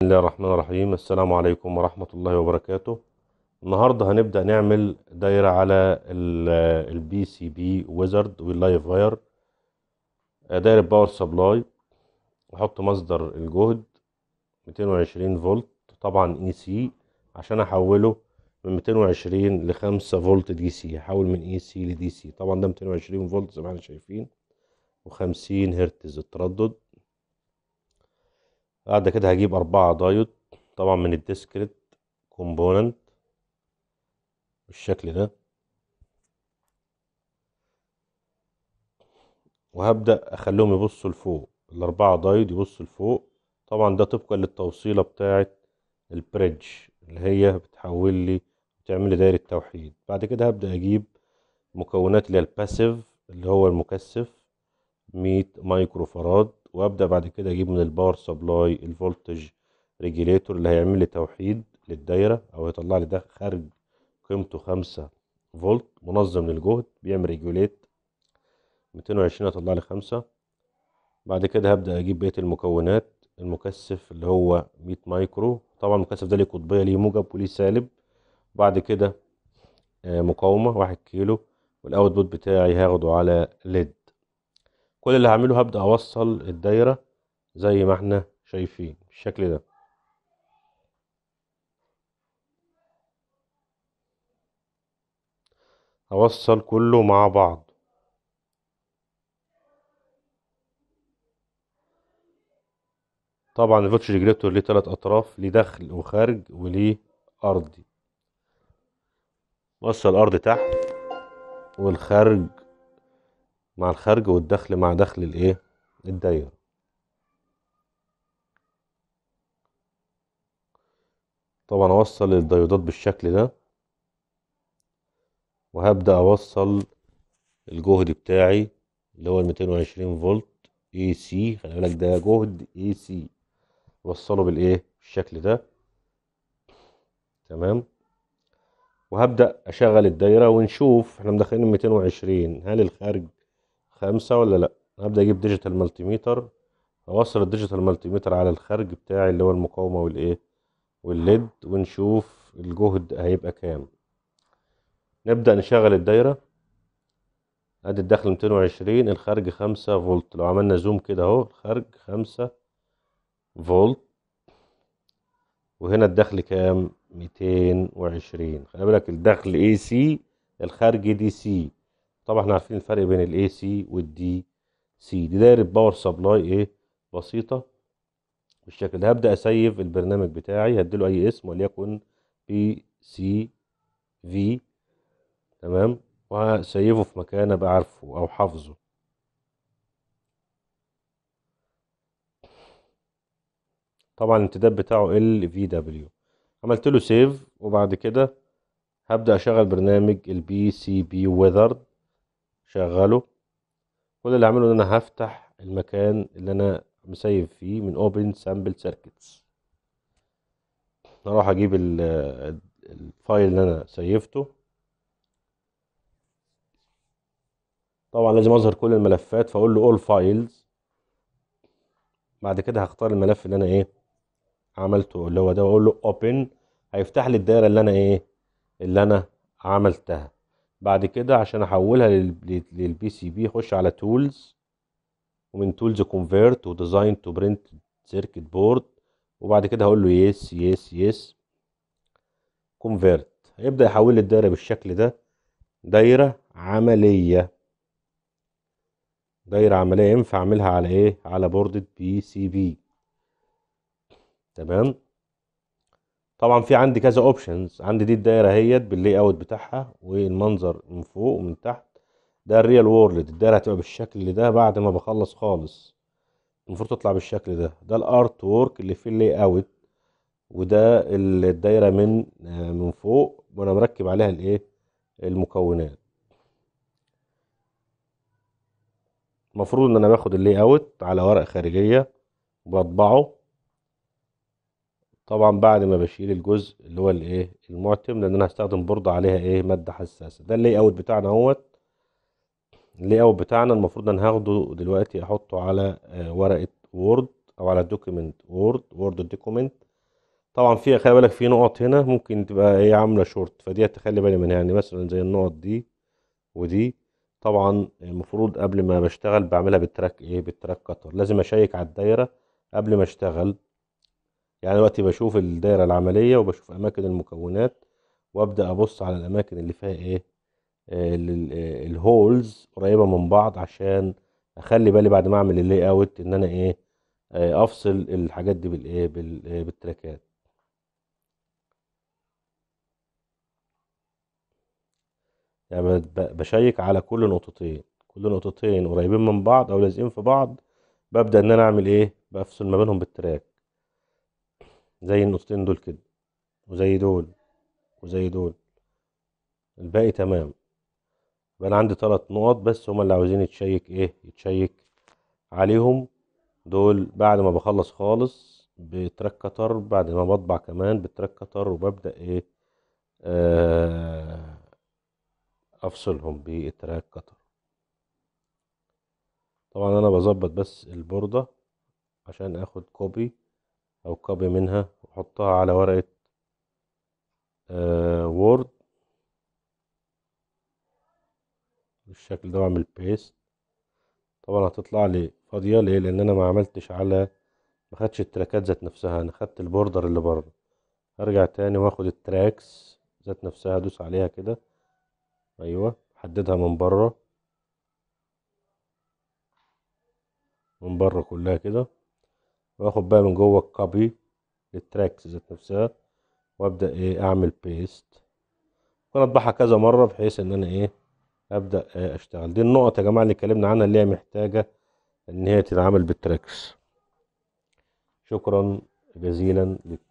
بسم الله الرحمن الرحيم السلام عليكم ورحمة الله وبركاته النهاردة هنبدأ نعمل دايرة على البي سي بي ويزرد واللايف فاير دايرة باور سبلاي نحط مصدر الجهد 220 فولت طبعا اي e سي عشان احوله من 220 ل 5 فولت دي سي احول من اي سي لدي سي طبعا ده 220 فولت زي ما احنا شايفين و50 هرتز التردد بعد كده هجيب أربعة دايود طبعا من الديسكريت كومبوننت بالشكل ده وهبدأ أخليهم يبصوا لفوق الأربعة دايود يبصوا لفوق طبعا ده طبقا للتوصيلة بتاعة البريدج اللي هي بتحول لي بتعمل لي دايرة توحيد بعد كده هبدأ أجيب مكونات اللي هي الباسيف اللي هو المكثف مية مايكرو فراد وابدا بعد كده اجيب من الباور سبلاي الفولتج ريجيليتور اللي هيعمل لي توحيد للدايره او يطلع لي ده خارج قيمته خمسة فولت منظم للجهد بيعمل ريجوليت 220 هطلع لي خمسة بعد كده هبدأ أجيب بقية المكونات المكثف اللي هو 100 مايكرو طبعا المكثف ده ليه قطبية ليه موجب وليه سالب بعد كده آه، مقاومة واحد كيلو والأوتبوت بتاعي هاخده على ليد كل اللي هعمله هبدأ اوصل الدايرة زي ما احنا شايفين بالشكل ده اوصل كله مع بعض طبعا الفوتش ديجريتور ليه تلات اطراف ليه داخل وخارج وليه ارضي وصل الارض تحت والخارج مع الخارج والدخل مع دخل الايه الدايره طبعا اوصل الديودات بالشكل ده وهبدا اوصل الجهد بتاعي اللي هو ال 220 فولت اي سي خلي بالك ده جهد اي سي وصله بالايه بالشكل ده تمام وهبدا اشغل الدايره ونشوف احنا مدخلين 220 هل الخارج خمسة ولا لأ هبدأ أجيب ديجيتال مالتيميتر أوصل الديجيتال مالتيميتر على الخارج بتاعي اللي هو المقاومة والإيه والليد ونشوف الجهد هيبقى كام نبدأ نشغل الدايرة أدي الدخل 220 الخارج خمسة فولت لو عملنا زوم كده أهو الخارج خمسة فولت وهنا الدخل كام 220 خلي بالك الدخل اي سي الخارج دي سي طبعا احنا عارفين الفرق بين الاي سي والدي سي دي دايره باور سبلاي ايه بسيطه بالشكل ده هبدا اسيف البرنامج بتاعي هديله اي اسم وليكن بي سي في تمام وهسيفه في مكان ابقى عارفه او حافظه طبعا الامتداد بتاعه ال في دبليو عملت له سيف وبعد كده هبدا اشغل برنامج البي سي بي ويذرد شغله كل اللي هعمله ان انا هفتح المكان اللي انا مسيف فيه من open sample circuits هروح اجيب الفايل اللي انا سيفته طبعا لازم اظهر كل الملفات فاقول له all files بعد كده هختار الملف اللي انا ايه عملته اللي هو ده واقول له open هيفتح لي الدايره اللي انا ايه اللي انا عملتها بعد كده عشان احولها للبي سي بي اخش على تولز ومن تولز كونفيرت وديزاين تو برنت سيركت بورد وبعد كده هقول له يس يس يس كونفيرت هيبدا يحول لي الدايره بالشكل ده دايره عمليه دايره عمليه ينفع اعملها على ايه على بوردة بي سي بي تمام طبعا في عندي كذا اوبشنز عندي دي الدايره اهيت باللاي اوت بتاعها والمنظر من فوق ومن تحت ده الريال وورلد الدايره هتبقى بالشكل ده بعد ما بخلص خالص المفروض تطلع بالشكل ده ده الارت وورك اللي في اللاي اوت وده الدايره من آه، من فوق وانا مركب عليها الايه المكونات المفروض ان انا باخد اللاي اوت على ورق خارجيه وبطبعه طبعا بعد ما بشيل الجزء اللي هو الايه المعتم لان انا هستخدم بوردة عليها ايه مادة حساسة ده اللي اوت بتاعنا اهوت اللي اوت بتاعنا المفروض انا هاخده دلوقتي احطه على آه، ورقة وورد او على دوكيمنت وورد وورد دوكيمنت طبعا في خلي بالك في نقط هنا ممكن تبقى ايه عاملة شورت فدي تخلي بالي منها يعني مثلا زي النقط دي ودي طبعا المفروض قبل ما بشتغل بعملها بالتراك ايه بالتراك كتر لازم اشيك على الدايرة قبل ما اشتغل يعني دلوقتي بشوف الدائرة العملية وبشوف أماكن المكونات وأبدأ أبص على الأماكن اللي فيها إيه آه، الهولز آه، قريبة من بعض عشان أخلي بالي بعد ما أعمل اللي أوت إن أنا إيه آه، أفصل الحاجات دي بالإيه بالتراكات يعني بشيك على كل نقطتين كل نقطتين قريبين من بعض أو لازقين في بعض ببدأ إن أنا أعمل إيه بفصل ما بينهم بالتراك زي النقطتين دول كده وزي دول وزي دول الباقي تمام يبقى انا عندي ثلاث نقط بس هما اللي عاوزين يتشيك ايه يتشيك عليهم دول بعد ما بخلص خالص بتركتر كتر بعد ما بطبع كمان بتركتر كتر وببدا ايه آه افصلهم بتراك كتر طبعا انا بظبط بس البوردة عشان اخد كوبي أو كوبي منها وأحطها على ورقة وورد آه، بالشكل ده وأعمل بيست طبعا هتطلع لي فاضية ليه لأن أنا ما عملتش على ما خدتش التراكات ذات نفسها أنا خدت البوردر اللي بره هرجع تاني وآخد التراكس ذات نفسها أدوس عليها كده أيوة حددها من بره من بره كلها كده واخد بقى من جوه الكوبي للتراكس ذات نفسها وابدا ايه اعمل بيست ممكن اطبعها كذا مره بحيث ان انا ايه ابدا إيه اشتغل دي النقط يا جماعه اللي اتكلمنا عنها اللي هي محتاجه ان هي تتعامل بالتراكس شكرا جزيلا لك